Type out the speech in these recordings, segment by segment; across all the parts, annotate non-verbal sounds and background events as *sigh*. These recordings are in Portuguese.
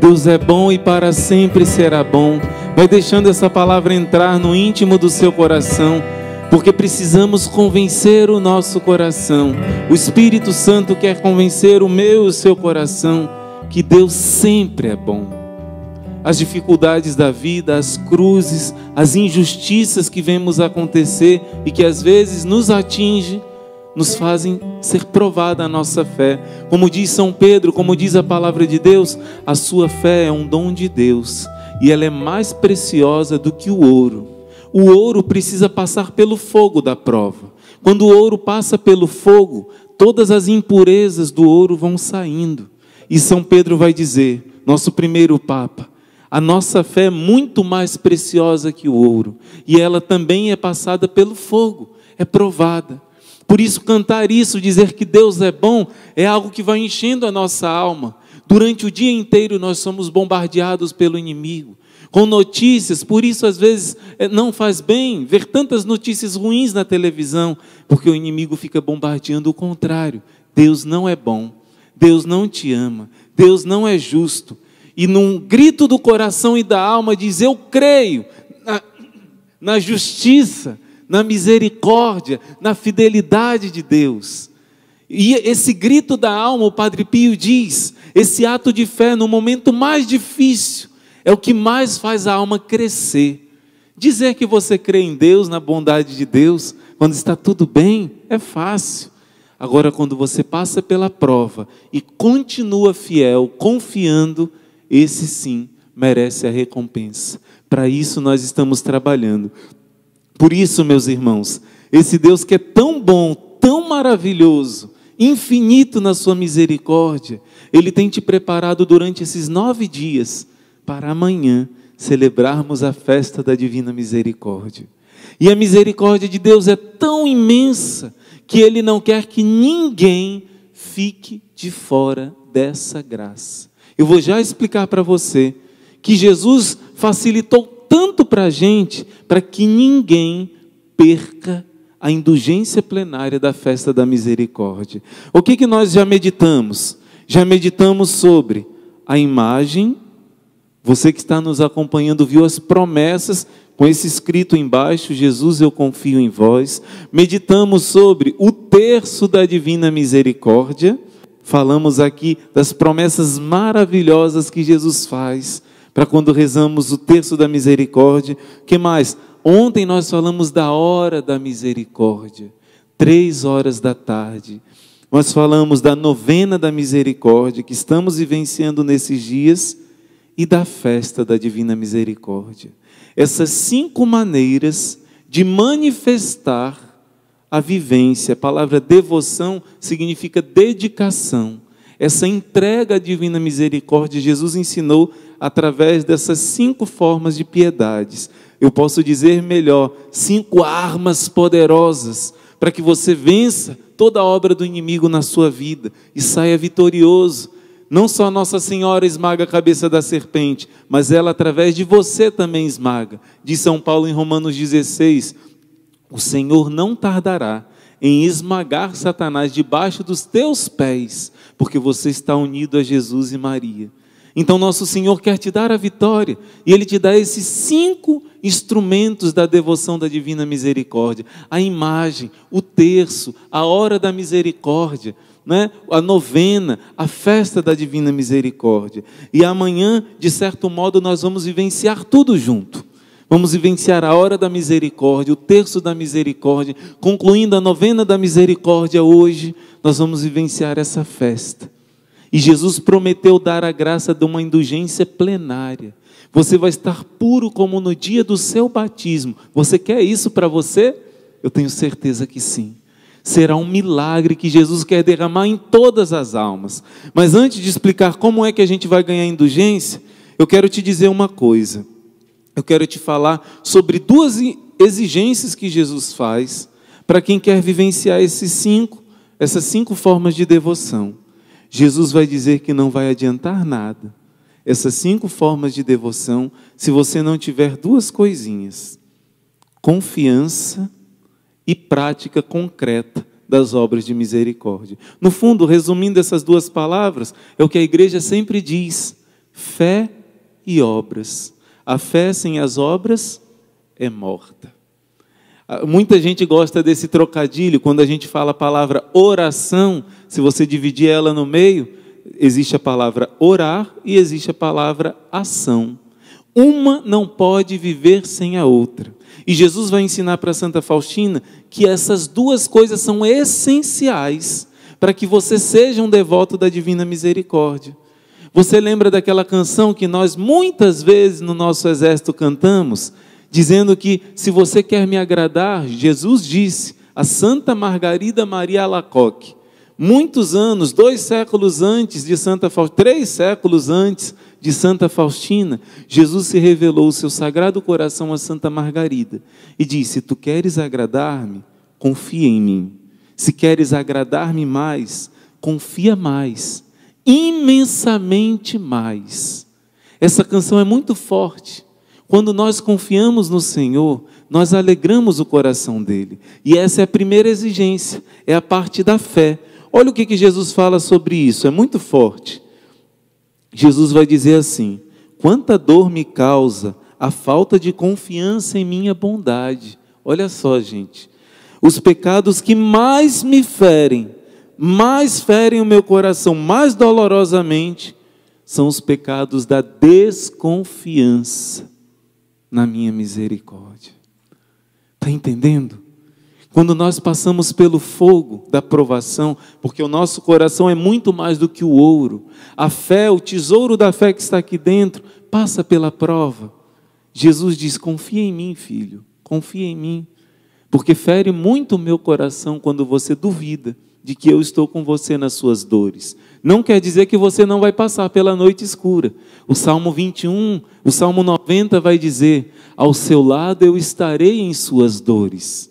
Deus é bom e para sempre será bom. Vai deixando essa palavra entrar no íntimo do seu coração, porque precisamos convencer o nosso coração. O Espírito Santo quer convencer o meu e o seu coração que Deus sempre é bom. As dificuldades da vida, as cruzes, as injustiças que vemos acontecer e que às vezes nos atinge, nos fazem ser provada a nossa fé. Como diz São Pedro, como diz a palavra de Deus, a sua fé é um dom de Deus e ela é mais preciosa do que o ouro. O ouro precisa passar pelo fogo da prova. Quando o ouro passa pelo fogo, todas as impurezas do ouro vão saindo. E São Pedro vai dizer, nosso primeiro Papa, a nossa fé é muito mais preciosa que o ouro, e ela também é passada pelo fogo, é provada. Por isso, cantar isso, dizer que Deus é bom, é algo que vai enchendo a nossa alma. Durante o dia inteiro, nós somos bombardeados pelo inimigo, com notícias, por isso, às vezes, é, não faz bem ver tantas notícias ruins na televisão, porque o inimigo fica bombardeando o contrário. Deus não é bom, Deus não te ama, Deus não é justo. E num grito do coração e da alma, diz: Eu creio na, na justiça na misericórdia, na fidelidade de Deus. E esse grito da alma, o Padre Pio diz, esse ato de fé no momento mais difícil é o que mais faz a alma crescer. Dizer que você crê em Deus, na bondade de Deus, quando está tudo bem, é fácil. Agora, quando você passa pela prova e continua fiel, confiando, esse sim merece a recompensa. Para isso nós estamos trabalhando. Por isso, meus irmãos, esse Deus que é tão bom, tão maravilhoso, infinito na sua misericórdia, Ele tem te preparado durante esses nove dias para amanhã celebrarmos a festa da Divina Misericórdia. E a misericórdia de Deus é tão imensa que Ele não quer que ninguém fique de fora dessa graça. Eu vou já explicar para você que Jesus facilitou tanto para a gente, para que ninguém perca a indulgência plenária da festa da misericórdia. O que, que nós já meditamos? Já meditamos sobre a imagem. Você que está nos acompanhando viu as promessas com esse escrito embaixo: Jesus, eu confio em vós. Meditamos sobre o terço da divina misericórdia. Falamos aqui das promessas maravilhosas que Jesus faz para quando rezamos o terço da misericórdia. que mais? Ontem nós falamos da hora da misericórdia, três horas da tarde. Nós falamos da novena da misericórdia que estamos vivenciando nesses dias e da festa da divina misericórdia. Essas cinco maneiras de manifestar a vivência, a palavra devoção significa dedicação essa entrega à divina misericórdia, Jesus ensinou através dessas cinco formas de piedades. Eu posso dizer melhor, cinco armas poderosas para que você vença toda a obra do inimigo na sua vida e saia vitorioso. Não só Nossa Senhora esmaga a cabeça da serpente, mas ela através de você também esmaga. Diz São Paulo em Romanos 16: O Senhor não tardará em esmagar Satanás debaixo dos teus pés, porque você está unido a Jesus e Maria. Então, nosso Senhor quer te dar a vitória, e Ele te dá esses cinco instrumentos da devoção da divina misericórdia: a imagem, o terço, a hora da misericórdia, né? a novena, a festa da divina misericórdia. E amanhã, de certo modo, nós vamos vivenciar tudo junto. Vamos vivenciar a hora da misericórdia, o terço da misericórdia, concluindo a novena da misericórdia hoje, nós vamos vivenciar essa festa. E Jesus prometeu dar a graça de uma indulgência plenária. Você vai estar puro como no dia do seu batismo. Você quer isso para você? Eu tenho certeza que sim. Será um milagre que Jesus quer derramar em todas as almas. Mas antes de explicar como é que a gente vai ganhar indulgência, eu quero te dizer uma coisa eu quero te falar sobre duas exigências que Jesus faz para quem quer vivenciar esses cinco, essas cinco formas de devoção. Jesus vai dizer que não vai adiantar nada essas cinco formas de devoção se você não tiver duas coisinhas: confiança e prática concreta das obras de misericórdia. No fundo, resumindo essas duas palavras, é o que a igreja sempre diz: fé e obras. A fé sem as obras é morta. Ah, muita gente gosta desse trocadilho, quando a gente fala a palavra oração, se você dividir ela no meio, existe a palavra orar e existe a palavra ação. Uma não pode viver sem a outra. E Jesus vai ensinar para Santa Faustina que essas duas coisas são essenciais para que você seja um devoto da divina misericórdia. Você lembra daquela canção que nós muitas vezes no nosso exército cantamos, dizendo que se você quer me agradar, Jesus disse a Santa Margarida Maria Alacoque, muitos anos, dois séculos antes de Santa Faustina, três séculos antes de Santa Faustina, Jesus se revelou o seu sagrado coração a Santa Margarida e disse: Tu queres agradar-me? Confia em mim. Se queres agradar-me mais, confia mais imensamente mais. Essa canção é muito forte. Quando nós confiamos no Senhor, nós alegramos o coração dele. E essa é a primeira exigência, é a parte da fé. Olha o que, que Jesus fala sobre isso, é muito forte. Jesus vai dizer assim: quanta dor me causa a falta de confiança em minha bondade. Olha só, gente. Os pecados que mais me ferem mais ferem o meu coração, mais dolorosamente, são os pecados da desconfiança na minha misericórdia. Está entendendo? Quando nós passamos pelo fogo da provação, porque o nosso coração é muito mais do que o ouro, a fé, o tesouro da fé que está aqui dentro, passa pela prova. Jesus diz: Confia em mim, filho, confia em mim, porque fere muito o meu coração quando você duvida de que eu estou com você nas suas dores. Não quer dizer que você não vai passar pela noite escura. O Salmo 21, o Salmo 90 vai dizer: Ao seu lado eu estarei em suas dores.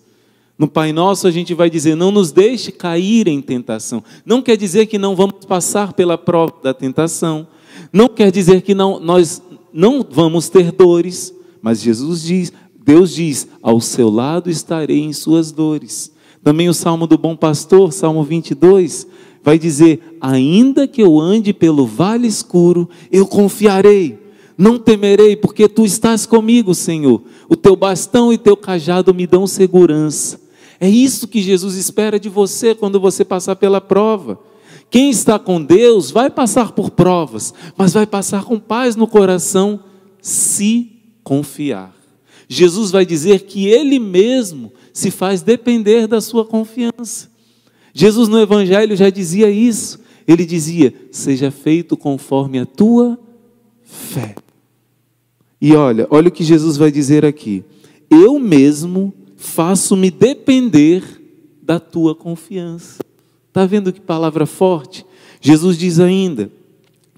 No Pai Nosso a gente vai dizer: Não nos deixe cair em tentação. Não quer dizer que não vamos passar pela prova da tentação. Não quer dizer que não, nós não vamos ter dores. Mas Jesus diz: Deus diz: Ao seu lado estarei em suas dores. Também o Salmo do Bom Pastor, Salmo 22, vai dizer: Ainda que eu ande pelo vale escuro, eu confiarei, não temerei, porque tu estás comigo, Senhor. O teu bastão e teu cajado me dão segurança. É isso que Jesus espera de você quando você passar pela prova. Quem está com Deus vai passar por provas, mas vai passar com paz no coração se confiar. Jesus vai dizer que Ele mesmo se faz depender da sua confiança. Jesus no Evangelho já dizia isso. Ele dizia: Seja feito conforme a tua fé. E olha, olha o que Jesus vai dizer aqui. Eu mesmo faço-me depender da tua confiança. Está vendo que palavra forte? Jesus diz ainda: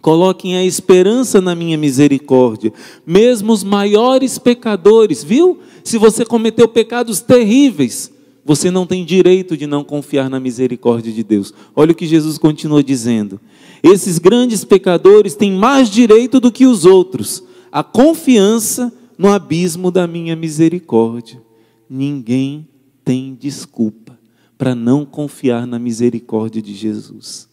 Coloquem a esperança na minha misericórdia. Mesmo os maiores pecadores, viu? Se você cometeu pecados terríveis, você não tem direito de não confiar na misericórdia de Deus. Olha o que Jesus continua dizendo. Esses grandes pecadores têm mais direito do que os outros a confiança no abismo da minha misericórdia. Ninguém tem desculpa para não confiar na misericórdia de Jesus.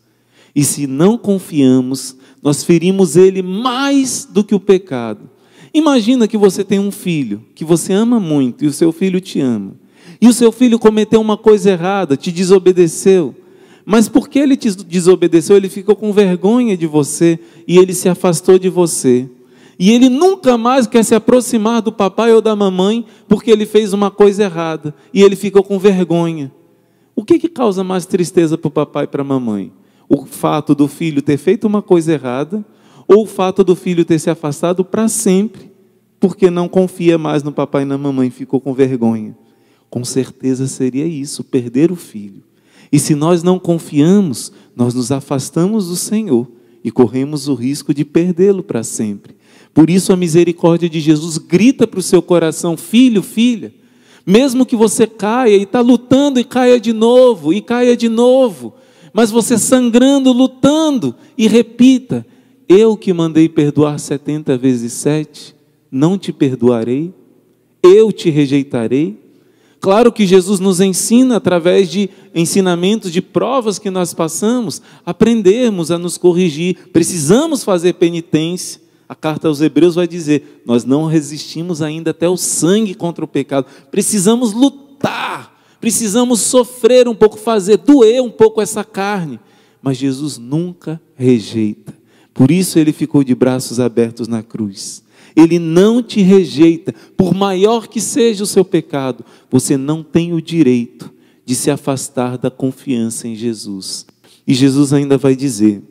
E se não confiamos, nós ferimos ele mais do que o pecado. Imagina que você tem um filho que você ama muito e o seu filho te ama. E o seu filho cometeu uma coisa errada, te desobedeceu. Mas porque ele te desobedeceu, ele ficou com vergonha de você e ele se afastou de você. E ele nunca mais quer se aproximar do papai ou da mamãe porque ele fez uma coisa errada e ele ficou com vergonha. O que, que causa mais tristeza para o papai e para a mamãe? o fato do filho ter feito uma coisa errada ou o fato do filho ter se afastado para sempre porque não confia mais no papai e na mamãe, ficou com vergonha. Com certeza seria isso, perder o filho. E se nós não confiamos, nós nos afastamos do Senhor e corremos o risco de perdê-lo para sempre. Por isso a misericórdia de Jesus grita para o seu coração: filho, filha, mesmo que você caia e está lutando e caia de novo, e caia de novo, mas você sangrando, lutando, e repita: Eu que mandei perdoar setenta vezes sete, não te perdoarei, eu te rejeitarei. Claro que Jesus nos ensina, através de ensinamentos, de provas que nós passamos, aprendermos a nos corrigir. Precisamos fazer penitência. A carta aos Hebreus vai dizer: Nós não resistimos ainda até o sangue contra o pecado. Precisamos lutar precisamos sofrer um pouco, fazer doer um pouco essa carne, mas Jesus nunca rejeita. Por isso ele ficou de braços abertos na cruz. Ele não te rejeita, por maior que seja o seu pecado, você não tem o direito de se afastar da confiança em Jesus. E Jesus ainda vai dizer: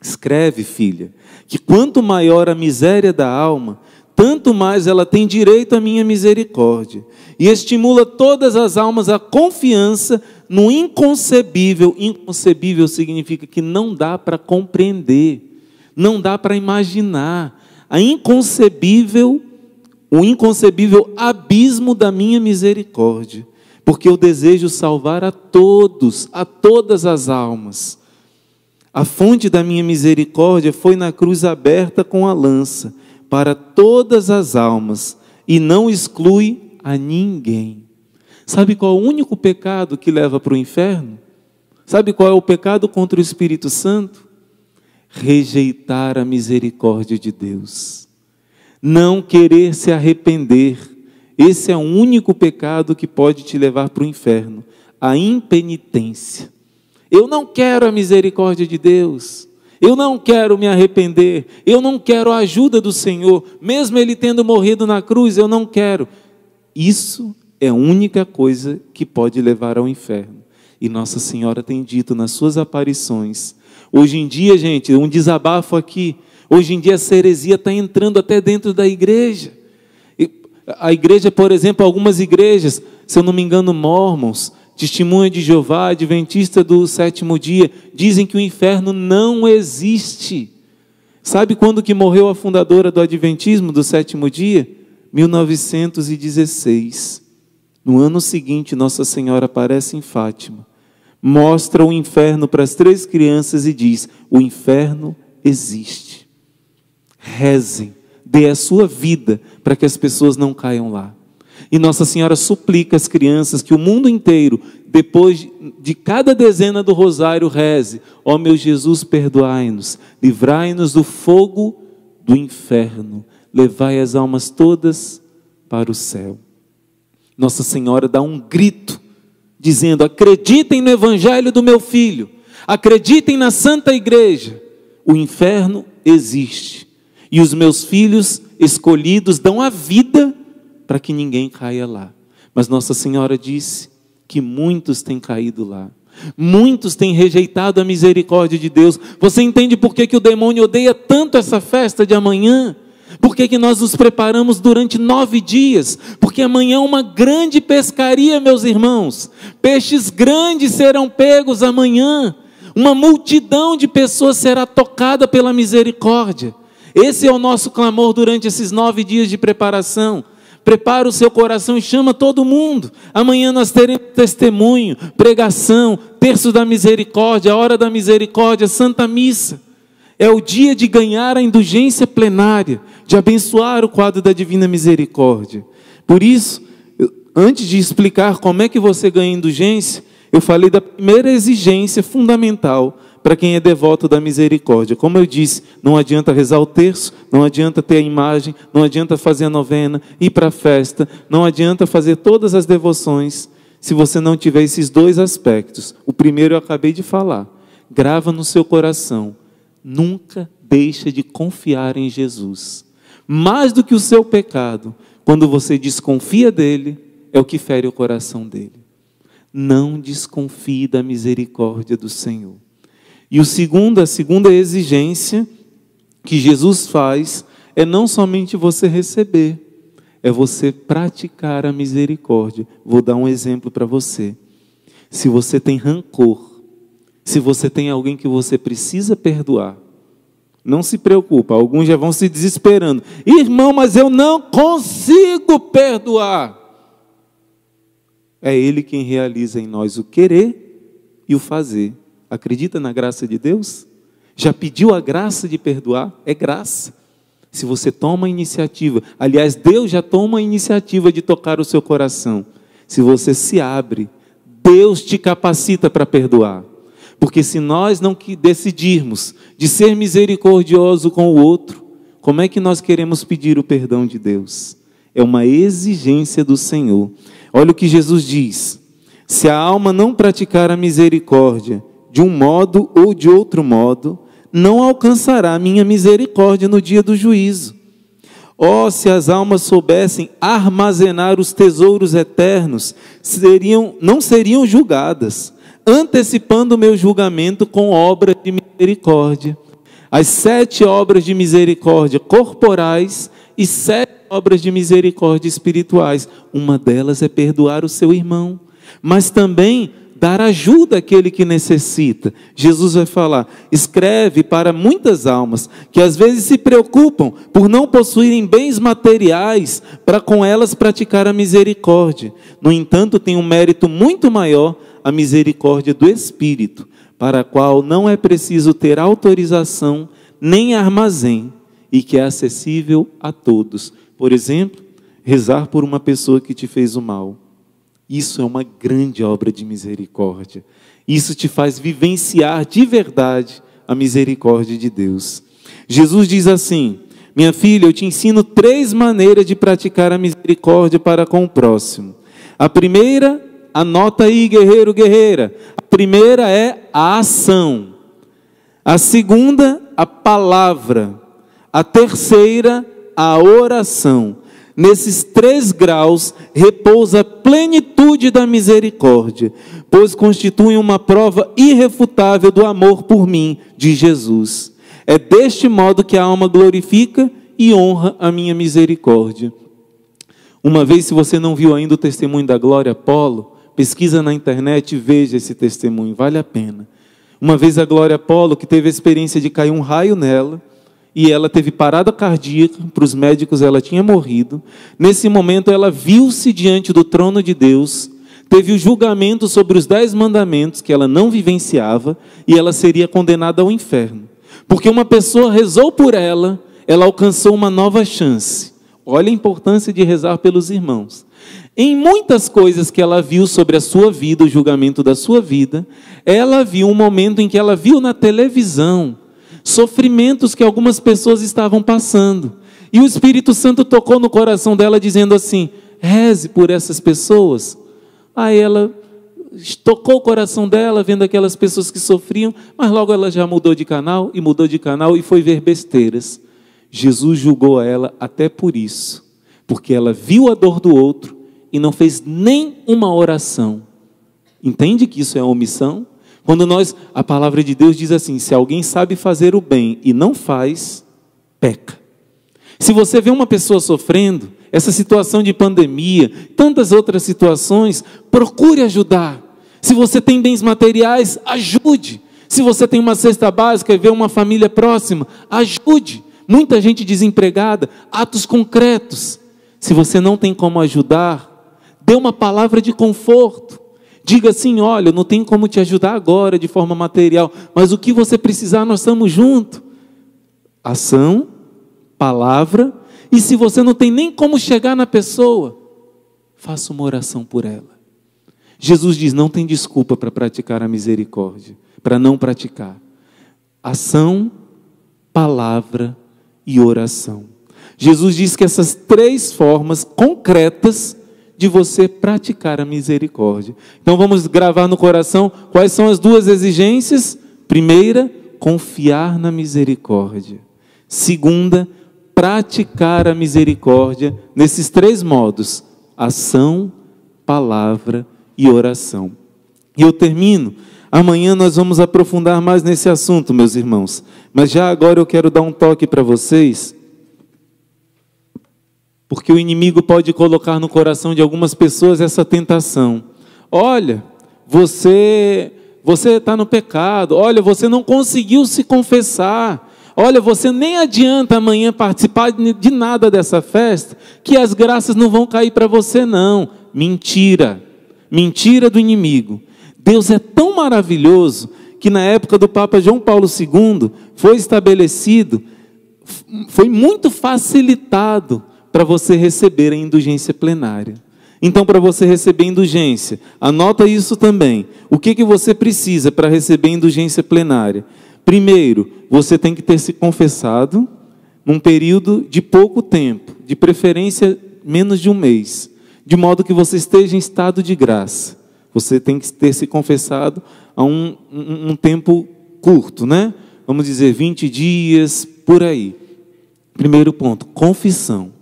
Escreve, filha, que quanto maior a miséria da alma, tanto mais ela tem direito à minha misericórdia, e estimula todas as almas à confiança no inconcebível. Inconcebível significa que não dá para compreender, não dá para imaginar. A inconcebível, o inconcebível abismo da minha misericórdia, porque eu desejo salvar a todos, a todas as almas. A fonte da minha misericórdia foi na cruz aberta com a lança para todas as almas e não exclui a ninguém. Sabe qual é o único pecado que leva para o inferno? Sabe qual é o pecado contra o Espírito Santo? Rejeitar a misericórdia de Deus. Não querer se arrepender. Esse é o único pecado que pode te levar para o inferno a impenitência. Eu não quero a misericórdia de Deus. Eu não quero me arrepender, eu não quero a ajuda do Senhor, mesmo Ele tendo morrido na cruz, eu não quero. Isso é a única coisa que pode levar ao inferno. E Nossa Senhora tem dito nas suas aparições. Hoje em dia, gente, um desabafo aqui. Hoje em dia, essa heresia está entrando até dentro da igreja. A igreja, por exemplo, algumas igrejas, se eu não me engano, mormons, Testemunha de Jeová, Adventista do sétimo dia, dizem que o inferno não existe. Sabe quando que morreu a fundadora do Adventismo do sétimo dia? 1916. No ano seguinte, Nossa Senhora aparece em Fátima, mostra o inferno para as três crianças e diz: O inferno existe. Rezem, dê a sua vida para que as pessoas não caiam lá. E Nossa Senhora suplica às crianças que o mundo inteiro, depois de cada dezena do rosário, reze: Ó oh meu Jesus, perdoai-nos, livrai-nos do fogo do inferno, levai as almas todas para o céu. Nossa Senhora dá um grito, dizendo: Acreditem no Evangelho do meu filho, acreditem na Santa Igreja. O inferno existe, e os meus filhos escolhidos dão a vida para que ninguém caia lá. Mas Nossa Senhora disse que muitos têm caído lá. Muitos têm rejeitado a misericórdia de Deus. Você entende por que, que o demônio odeia tanto essa festa de amanhã? Por que, que nós nos preparamos durante nove dias? Porque amanhã é uma grande pescaria, meus irmãos. Peixes grandes serão pegos amanhã. Uma multidão de pessoas será tocada pela misericórdia. Esse é o nosso clamor durante esses nove dias de preparação prepara o seu coração e chama todo mundo. Amanhã nós teremos testemunho, pregação, terço da misericórdia, hora da misericórdia, santa missa. É o dia de ganhar a indulgência plenária, de abençoar o quadro da divina misericórdia. Por isso, antes de explicar como é que você ganha indulgência, eu falei da primeira exigência fundamental para quem é devoto da misericórdia. Como eu disse, não adianta rezar o terço, não adianta ter a imagem, não adianta fazer a novena, ir para a festa, não adianta fazer todas as devoções se você não tiver esses dois aspectos. O primeiro eu acabei de falar. Grava no seu coração. Nunca deixa de confiar em Jesus. Mais do que o seu pecado, quando você desconfia dele, é o que fere o coração dele. Não desconfie da misericórdia do Senhor. E o segundo, a segunda exigência que Jesus faz é não somente você receber, é você praticar a misericórdia. Vou dar um exemplo para você. Se você tem rancor, se você tem alguém que você precisa perdoar, não se preocupa, alguns já vão se desesperando. Irmão, mas eu não consigo perdoar. É Ele quem realiza em nós o querer e o fazer. Acredita na graça de Deus? Já pediu a graça de perdoar? É graça. Se você toma a iniciativa, aliás, Deus já toma a iniciativa de tocar o seu coração. Se você se abre, Deus te capacita para perdoar. Porque se nós não decidirmos de ser misericordioso com o outro, como é que nós queremos pedir o perdão de Deus? É uma exigência do Senhor. Olha o que Jesus diz: se a alma não praticar a misericórdia, de um modo ou de outro modo, não alcançará minha misericórdia no dia do juízo. Oh, se as almas soubessem armazenar os tesouros eternos, seriam, não seriam julgadas, antecipando o meu julgamento com obra de misericórdia. As sete obras de misericórdia corporais e sete obras de misericórdia espirituais. Uma delas é perdoar o seu irmão, mas também dar ajuda àquele que necessita. Jesus vai falar: escreve para muitas almas que às vezes se preocupam por não possuírem bens materiais para com elas praticar a misericórdia. No entanto, tem um mérito muito maior a misericórdia do Espírito, para a qual não é preciso ter autorização nem armazém e que é acessível a todos. Por exemplo, rezar por uma pessoa que te fez o mal isso é uma grande obra de misericórdia. Isso te faz vivenciar de verdade a misericórdia de Deus. Jesus diz assim: Minha filha, eu te ensino três maneiras de praticar a misericórdia para com o próximo. A primeira, anota aí, guerreiro, guerreira. A primeira é a ação. A segunda, a palavra. A terceira, a oração. Nesses três graus repousa a plenitude da misericórdia, pois constituem uma prova irrefutável do amor por mim de Jesus. É deste modo que a alma glorifica e honra a minha misericórdia. Uma vez, se você não viu ainda o testemunho da Glória Polo, pesquisa na internet e veja esse testemunho, vale a pena. Uma vez a Glória Polo, que teve a experiência de cair um raio nela, e ela teve parada cardíaca, para os médicos ela tinha morrido. Nesse momento ela viu-se diante do trono de Deus, teve o julgamento sobre os dez mandamentos que ela não vivenciava e ela seria condenada ao inferno. Porque uma pessoa rezou por ela, ela alcançou uma nova chance. Olha a importância de rezar pelos irmãos. Em muitas coisas que ela viu sobre a sua vida, o julgamento da sua vida, ela viu um momento em que ela viu na televisão sofrimentos que algumas pessoas estavam passando. E o Espírito Santo tocou no coração dela, dizendo assim: reze por essas pessoas. Aí ela tocou o coração dela, vendo aquelas pessoas que sofriam, mas logo ela já mudou de canal e mudou de canal e foi ver besteiras. Jesus julgou ela até por isso, porque ela viu a dor do outro e não fez nem uma oração. Entende que isso é omissão? Quando nós, a palavra de Deus diz assim: se alguém sabe fazer o bem e não faz, peca. Se você vê uma pessoa sofrendo, essa situação de pandemia, tantas outras situações, procure ajudar. Se você tem bens materiais, ajude. Se você tem uma cesta básica e vê uma família próxima, ajude. Muita gente desempregada, atos concretos. Se você não tem como ajudar, dê uma palavra de conforto. Diga assim: olha, não tem como te ajudar agora de forma material, mas o que você precisar, nós estamos juntos. Ação, palavra, e se você não tem nem como chegar na pessoa, faça uma oração por ela. Jesus diz: não tem desculpa para praticar a misericórdia, para não praticar. Ação, palavra e oração. Jesus diz que essas três formas concretas de você praticar a misericórdia. Então vamos gravar no coração quais são as duas exigências. Primeira, confiar na misericórdia. Segunda, praticar a misericórdia nesses três modos: ação, palavra e oração. E eu termino. Amanhã nós vamos aprofundar mais nesse assunto, meus irmãos. Mas já agora eu quero dar um toque para vocês porque o inimigo pode colocar no coração de algumas pessoas essa tentação. Olha, você você está no pecado. Olha, você não conseguiu se confessar. Olha, você nem adianta amanhã participar de nada dessa festa, que as graças não vão cair para você não. Mentira. Mentira do inimigo. Deus é tão maravilhoso que na época do Papa João Paulo II foi estabelecido, foi muito facilitado para você receber a indulgência plenária. Então, para você receber indulgência, anota isso também. O que, que você precisa para receber indulgência plenária? Primeiro, você tem que ter se confessado num período de pouco tempo, de preferência menos de um mês, de modo que você esteja em estado de graça. Você tem que ter se confessado a um, um, um tempo curto, né? Vamos dizer 20 dias, por aí. Primeiro ponto, confissão.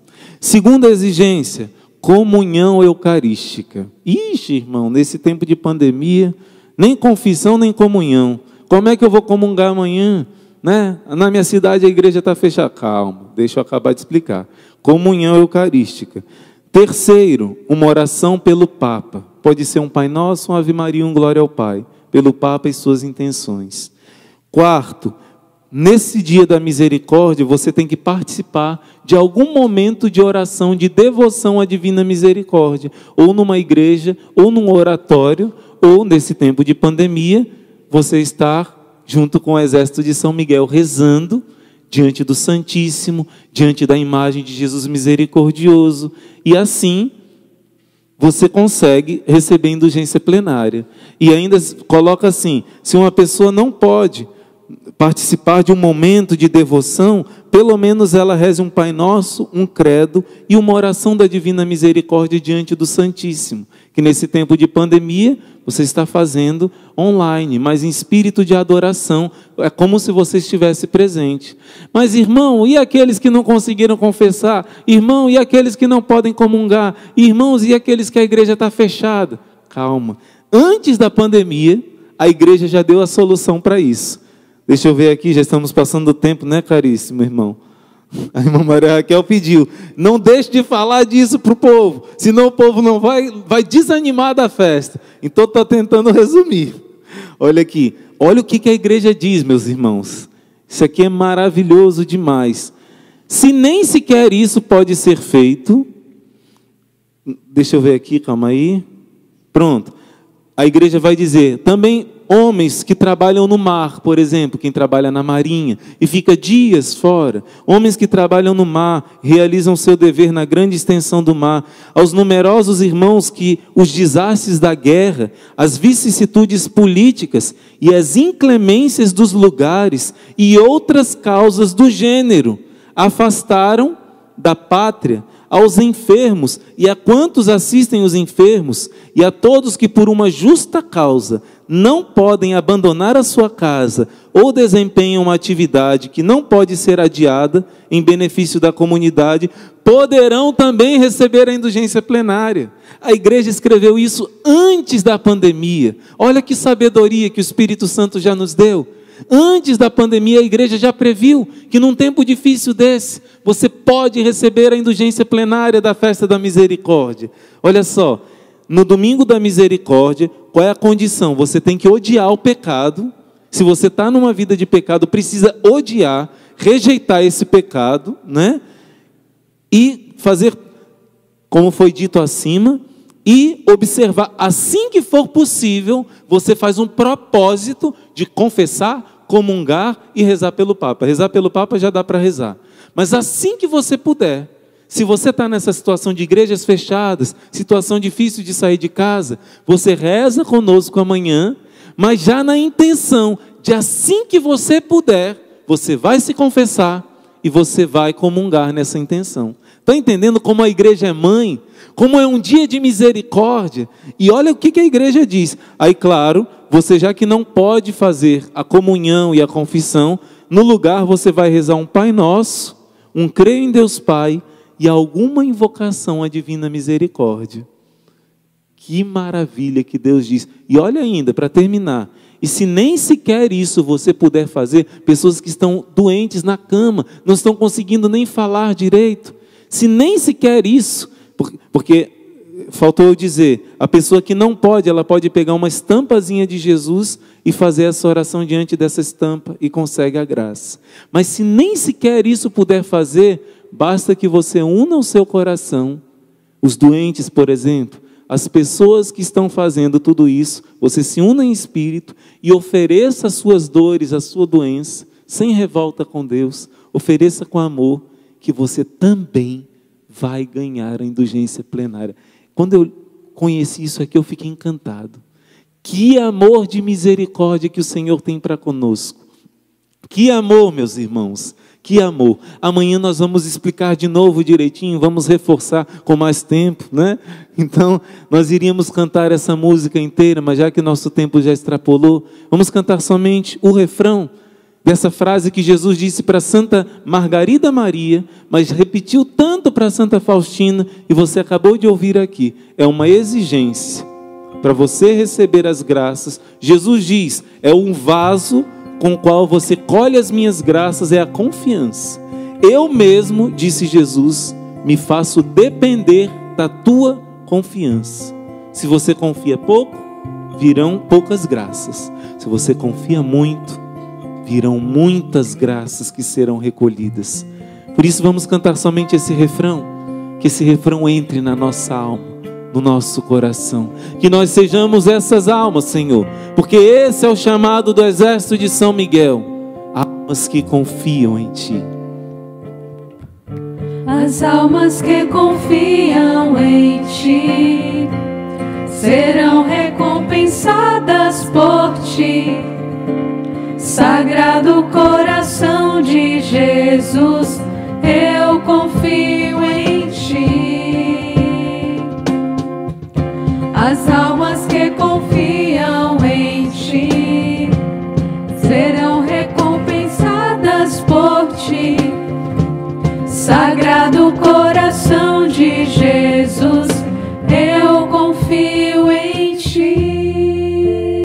Segunda exigência, comunhão eucarística. Ixi, irmão, nesse tempo de pandemia, nem confissão nem comunhão. Como é que eu vou comungar amanhã? Né? Na minha cidade a igreja está fechada. Calma, deixa eu acabar de explicar. Comunhão eucarística. Terceiro, uma oração pelo Papa. Pode ser um Pai Nosso, um Ave Maria, um Glória ao Pai. Pelo Papa e suas intenções. Quarto, nesse dia da misericórdia, você tem que participar de algum momento de oração, de devoção à divina misericórdia, ou numa igreja, ou num oratório, ou nesse tempo de pandemia, você estar junto com o exército de São Miguel rezando diante do Santíssimo, diante da imagem de Jesus misericordioso, e assim você consegue receber indulgência plenária. E ainda coloca assim: se uma pessoa não pode, participar de um momento de devoção, pelo menos ela reze um Pai Nosso, um credo e uma oração da Divina Misericórdia diante do Santíssimo, que nesse tempo de pandemia você está fazendo online, mas em espírito de adoração, é como se você estivesse presente. Mas irmão, e aqueles que não conseguiram confessar? Irmão, e aqueles que não podem comungar? Irmãos, e aqueles que a igreja está fechada? Calma. Antes da pandemia, a igreja já deu a solução para isso Deixa eu ver aqui, já estamos passando o tempo, né, caríssimo irmão? *laughs* A irmã Maria Raquel pediu: não deixe de falar disso para o povo, senão o povo não vai, vai desanimar da festa. Então estou tá tentando resumir. Olha aqui, olha o que, que a igreja diz, meus irmãos. Isso aqui é maravilhoso demais. Se nem sequer isso pode ser feito, deixa eu ver aqui, calma aí. Pronto. A igreja vai dizer: também Homens que trabalham no mar, por exemplo, quem trabalha na marinha e fica dias fora. Homens que trabalham no mar, realizam seu dever na grande extensão do mar. Aos numerosos irmãos que os desastres da guerra, as vicissitudes políticas e as inclemências dos lugares e outras causas do gênero afastaram da pátria aos enfermos e a quantos assistem os enfermos e a todos que por uma justa causa não podem abandonar a sua casa ou desempenham uma atividade que não pode ser adiada em benefício da comunidade, poderão também receber a indulgência plenária. A igreja escreveu isso antes da pandemia. Olha que sabedoria que o Espírito Santo já nos deu. Antes da pandemia, a igreja já previu que num tempo difícil desse, você pode receber a indulgência plenária da festa da misericórdia. Olha só, no domingo da misericórdia, qual é a condição? Você tem que odiar o pecado. Se você está numa vida de pecado, precisa odiar, rejeitar esse pecado, né? E fazer, como foi dito acima, e observar, assim que for possível, você faz um propósito de confessar, comungar e rezar pelo Papa. Rezar pelo Papa já dá para rezar. Mas assim que você puder, se você está nessa situação de igrejas fechadas, situação difícil de sair de casa, você reza conosco amanhã, mas já na intenção de assim que você puder, você vai se confessar e você vai comungar nessa intenção. Está entendendo como a igreja é mãe? Como é um dia de misericórdia? E olha o que, que a igreja diz. Aí, claro, você já que não pode fazer a comunhão e a confissão, no lugar você vai rezar um Pai Nosso, um Creio em Deus Pai e alguma invocação à divina misericórdia. Que maravilha que Deus diz. E olha ainda, para terminar, e se nem sequer isso você puder fazer, pessoas que estão doentes na cama, não estão conseguindo nem falar direito, se nem sequer isso, porque faltou eu dizer, a pessoa que não pode, ela pode pegar uma estampazinha de Jesus e fazer essa oração diante dessa estampa e consegue a graça. Mas se nem sequer isso puder fazer, basta que você una o seu coração. Os doentes, por exemplo, as pessoas que estão fazendo tudo isso, você se una em espírito e ofereça as suas dores, a sua doença, sem revolta com Deus, ofereça com amor, que você também vai ganhar a indulgência plenária. Quando eu conheci isso aqui, eu fiquei encantado. Que amor de misericórdia que o Senhor tem para conosco. Que amor, meus irmãos. Que amor! Amanhã nós vamos explicar de novo direitinho, vamos reforçar com mais tempo, né? Então, nós iríamos cantar essa música inteira, mas já que nosso tempo já extrapolou, vamos cantar somente o refrão dessa frase que Jesus disse para Santa Margarida Maria, mas repetiu tanto para Santa Faustina, e você acabou de ouvir aqui. É uma exigência para você receber as graças. Jesus diz: é um vaso com o qual você colhe as minhas graças é a confiança. Eu mesmo, disse Jesus, me faço depender da tua confiança. Se você confia pouco, virão poucas graças. Se você confia muito, virão muitas graças que serão recolhidas. Por isso vamos cantar somente esse refrão, que esse refrão entre na nossa alma no nosso coração. Que nós sejamos essas almas, Senhor, porque esse é o chamado do exército de São Miguel almas que confiam em Ti. As almas que confiam em Ti serão recompensadas por Ti. Sagrado coração de Jesus, eu confio em Ti. As almas que confiam em ti serão recompensadas por ti, Sagrado Coração.